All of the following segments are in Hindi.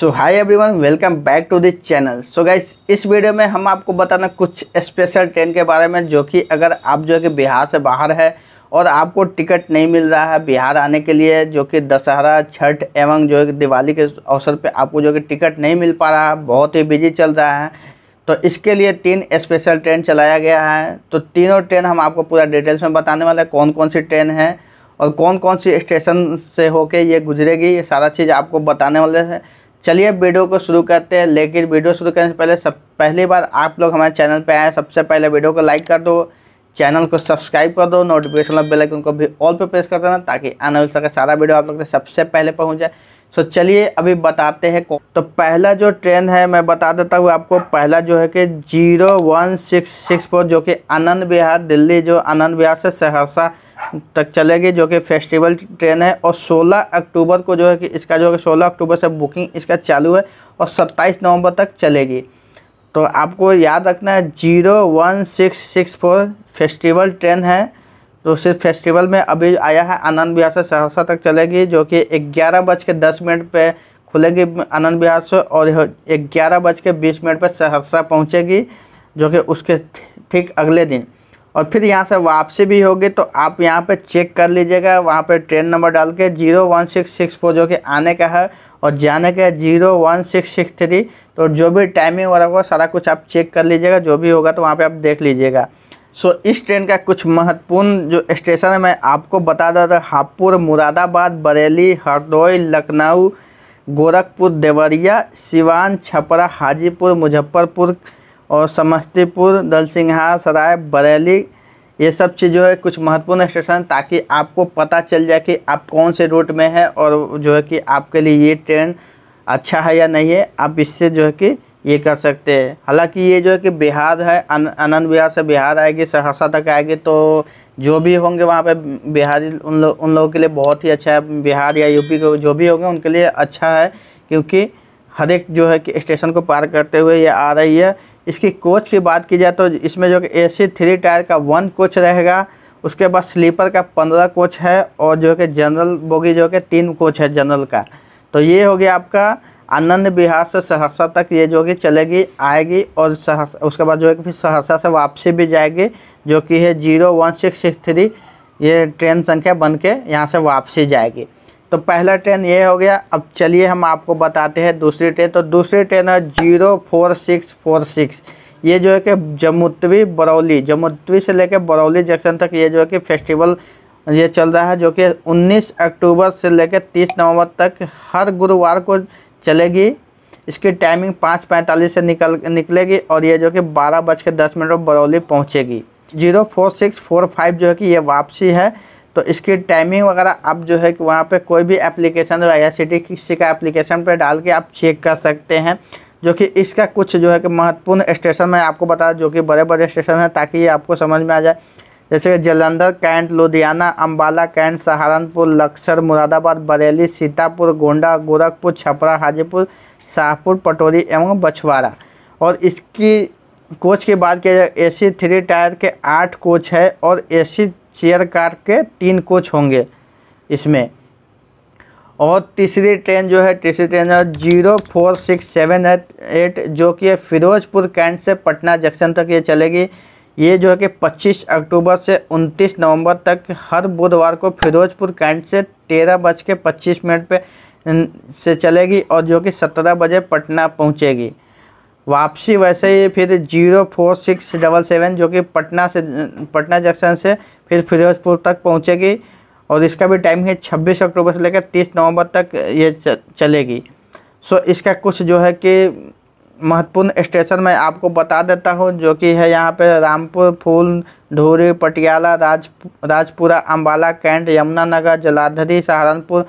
so hi everyone welcome back to this channel so guys इस वीडियो में हम आपको बताना कुछ स्पेशल ट्रेन के बारे में जो कि अगर आप जो है कि बिहार से बाहर है और आपको टिकट नहीं मिल रहा है बिहार आने के लिए जो कि दशहरा छठ एवं जो है कि दिवाली के अवसर पे आपको जो कि टिकट नहीं मिल पा रहा है बहुत ही बिजी चल रहा है तो इसके लिए तीन स्पेशल ट्रेन चलाया गया है तो तीनों ट्रेन हम आपको पूरा डिटेल्स में बताने वाले हैं कौन कौन सी ट्रेन है और कौन कौन सी स्टेशन से होके ये गुजरेगी ये सारा चीज़ आपको बताने वाले हैं चलिए वीडियो को शुरू करते हैं लेकिन वीडियो शुरू करने से पहले सब पहली बार आप लोग हमारे चैनल पर आए सबसे पहले वीडियो को लाइक कर दो चैनल को सब्सक्राइब कर दो नोटिफिकेशन बेल आइकन को भी ऑल पे प्रेस कर देना ताकि आने वाले का सारा वीडियो आप लोग तक सबसे पहले पहुंच जाए सो चलिए अभी बताते हैं कौन तो पहला जो ट्रेन है मैं बता देता हूँ आपको पहला जो है कि zero one six six four जो कि आनंद विहार दिल्ली जो आनंद विहार से सहरसा तक चलेगी जो कि फेस्टिवल ट्रेन है और 16 अक्टूबर को जो है कि इसका जो है सोलह अक्टूबर से बुकिंग इसका चालू है और 27 नवंबर तक चलेगी तो आपको याद रखना है zero one six six four festival train है तो सिर्फ फेस्टिवल में अभी आया है आनंद बिहार से सहरसा तक चलेगी जो कि ग्यारह बज के दस मिनट पर खुलेगी आनंद बिहार से और ग्यारह बज के बीस मिनट पर सहरसा पहुँचेगी जो कि उसके ठीक अगले दिन और फिर यहाँ से वापसी भी होगी तो आप यहाँ पे चेक कर लीजिएगा वहाँ पे ट्रेन नंबर डाल के zero one six six four जो कि आने का है और जाने का है zero one six six three तो जो भी टाइमिंग वगैरह होगा सारा कुछ आप चेक कर लीजिएगा जो भी होगा तो वहाँ पे आप देख लीजिएगा सो so, इस ट्रेन का कुछ महत्वपूर्ण जो स्टेशन है मैं आपको बता दूँ हापुर हापुड़ मुरादाबाद बरेली हरदोई लखनऊ गोरखपुर देवरिया सिवान छपरा हाजीपुर मुजफ्फरपुर और समस्तीपुर दलसिंहा सराय बरेली ये सब चीज़ जो है कुछ महत्वपूर्ण स्टेशन ताकि आपको पता चल जाए कि आप कौन से रूट में हैं और जो है कि आपके लिए ये ट्रेन अच्छा है या नहीं है आप इससे जो है कि ये कर सकते हैं हालांकि ये जो है कि बिहार है आनंद बिहार से बिहार आएगी सहरसा तक आएगी तो जो भी होंगे वहाँ पे बिहारी उन लोग उन लोगों के लिए बहुत ही अच्छा है बिहार या यूपी के जो भी होंगे उनके लिए अच्छा है क्योंकि हर एक जो है कि स्टेशन को पार करते हुए ये आ रही है इसकी कोच की बात की जाए तो इसमें जो ए सी थ्री टायर का वन कोच रहेगा उसके बाद स्लीपर का पंद्रह कोच है और जो कि जनरल बोगी जो कि तीन कोच है जनरल का तो ये हो गया आपका आनंद बिहार से सहरसा तक ये जो कि चलेगी आएगी और सहरसा उसके बाद जो है कि फिर सहरसा से वापसी भी जाएगी जो कि है zero one six six three ये ट्रेन संख्या बन के यहाँ से वापसी जाएगी तो पहला ट्रेन ये हो गया अब चलिए हम आपको बताते हैं दूसरी ट्रेन तो दूसरी ट्रेन है zero four six four six ये जो है कि जमुतवी बरौली जमुतवी से लेकर बरौली जंक्शन तक ये जो है कि फेस्टिवल ये चल रहा है जो कि 19 अक्टूबर से लेकर 30 नवंबर तक हर गुरुवार को चलेगी इसकी टाइमिंग पाँच पैंतालीस से निकल निकलेगी और ये जो कि बारह बज के दस मिनट पर बरौली पहुँचेगी zero four six four five जो है कि ये वापसी है तो इसकी टाइमिंग वगैरह आप जो है कि वहाँ पे कोई भी एप्लीकेशन आई आर किसी का एप्लीकेशन पे डाल के आप चेक कर सकते हैं जो कि इसका कुछ जो है कि महत्वपूर्ण स्टेशन मैं आपको बता जो कि बड़े बड़े स्टेशन हैं ताकि ये आपको समझ में आ जाए जैसे जलंधर कैंट लुधियाना अम्बाला कैंट सहारनपुर लक्सर मुरादाबाद बरेली सीतापुर गोंडा गोरखपुर छपरा हाजीपुर शाहपुर पटोरी एवं बछवाड़ा और इसकी कोच की बात किया जाए ए सी थ्री टायर के आठ कोच है और ए सी चेयर कार के तीन कोच होंगे इसमें और तीसरी ट्रेन जो है तीसरी ट्रेन है zero four six seven eight eight जो कि फिरोजपुर कैंट से पटना जंक्शन तक ये चलेगी ये जो है कि 25 अक्टूबर से 29 नवंबर तक हर बुधवार को फिरोजपुर कैंट से तेरह बज के पच्चीस मिनट पर से चलेगी और जो कि सत्रह बजे पटना पहुंचेगी वापसी वैसे ही फिर zero four six double seven जो कि पटना से पटना जंक्शन से फिर फिरोजपुर तक पहुंचेगी और इसका भी टाइम है छब्बीस अक्टूबर से लेकर तीस नवंबर तक ये चलेगी सो इसका कुछ जो है कि महत्वपूर्ण स्टेशन मैं आपको बता देता हूँ जो कि है यहाँ पे रामपुर फूल ढोरी पटियाला राज राजपुरा अम्बाला कैंट यमुनानगर जलाधरी सहारनपुर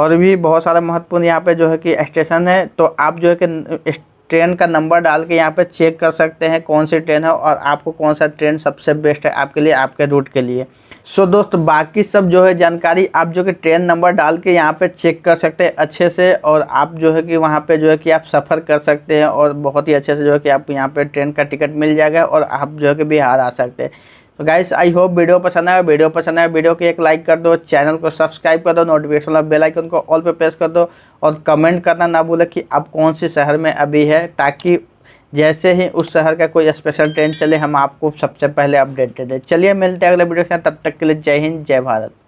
और भी बहुत सारे महत्वपूर्ण यहाँ पे जो है कि स्टेशन है तो आप जो है कि ट्रेन का नंबर डाल के यहाँ पे चेक कर सकते हैं कौन सी ट्रेन है और आपको कौन सा ट्रेन सबसे बेस्ट है आपके लिए आपके रूट के लिए सो so, दोस्त बाकी सब जो है जानकारी आप जो कि ट्रेन नंबर डाल के यहाँ पे चेक कर सकते हैं अच्छे से और आप जो है कि वहाँ पे जो है कि आप सफ़र कर सकते हैं और बहुत ही अच्छे से जो है कि आप यहाँ पे ट्रेन का टिकट मिल जाएगा और आप जो है कि बिहार आ सकते हैं तो गाइस आई होप वीडियो पसंद आया वीडियो पसंद आया वीडियो की एक लाइक कर दो चैनल को सब्सक्राइब कर दो नोटिफिकेशन और बेल आइकन को ऑल पे प्रेस कर दो और कमेंट करना ना भूलें कि आप कौन से शहर में अभी है ताकि जैसे ही उस शहर का कोई स्पेशल ट्रेन चले हम आपको सबसे पहले अपडेट दे चलिए मिलते हैं अगले वीडियो के साथ तब तक के लिए जय हिंद जय भारत